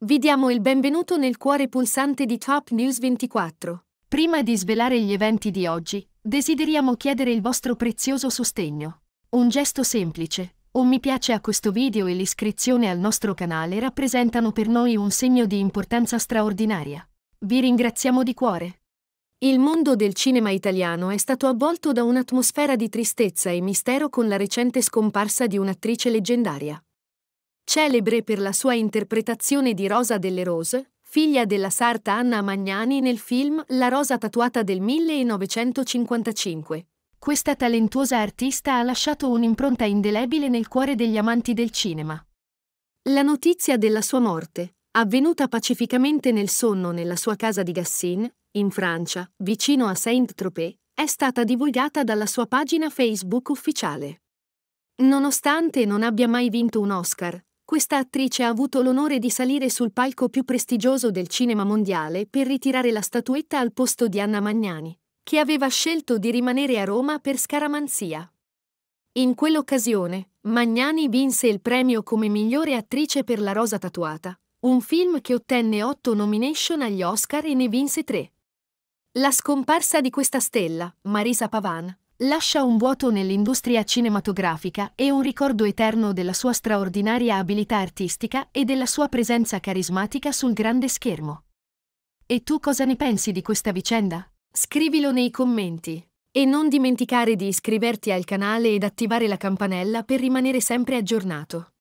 Vi diamo il benvenuto nel cuore pulsante di Top News 24. Prima di svelare gli eventi di oggi, desideriamo chiedere il vostro prezioso sostegno. Un gesto semplice, un mi piace a questo video e l'iscrizione al nostro canale rappresentano per noi un segno di importanza straordinaria. Vi ringraziamo di cuore. Il mondo del cinema italiano è stato avvolto da un'atmosfera di tristezza e mistero con la recente scomparsa di un'attrice leggendaria celebre per la sua interpretazione di Rosa delle Rose, figlia della sarta Anna Magnani nel film La rosa tatuata del 1955. Questa talentuosa artista ha lasciato un'impronta indelebile nel cuore degli amanti del cinema. La notizia della sua morte, avvenuta pacificamente nel sonno nella sua casa di Gassin, in Francia, vicino a Saint-Tropez, è stata divulgata dalla sua pagina Facebook ufficiale. Nonostante non abbia mai vinto un Oscar, questa attrice ha avuto l'onore di salire sul palco più prestigioso del cinema mondiale per ritirare la statuetta al posto di Anna Magnani, che aveva scelto di rimanere a Roma per scaramanzia. In quell'occasione, Magnani vinse il premio come migliore attrice per La Rosa Tatuata, un film che ottenne otto nomination agli Oscar e ne vinse tre. La scomparsa di questa stella, Marisa Pavan, lascia un vuoto nell'industria cinematografica e un ricordo eterno della sua straordinaria abilità artistica e della sua presenza carismatica sul grande schermo. E tu cosa ne pensi di questa vicenda? Scrivilo nei commenti. E non dimenticare di iscriverti al canale ed attivare la campanella per rimanere sempre aggiornato.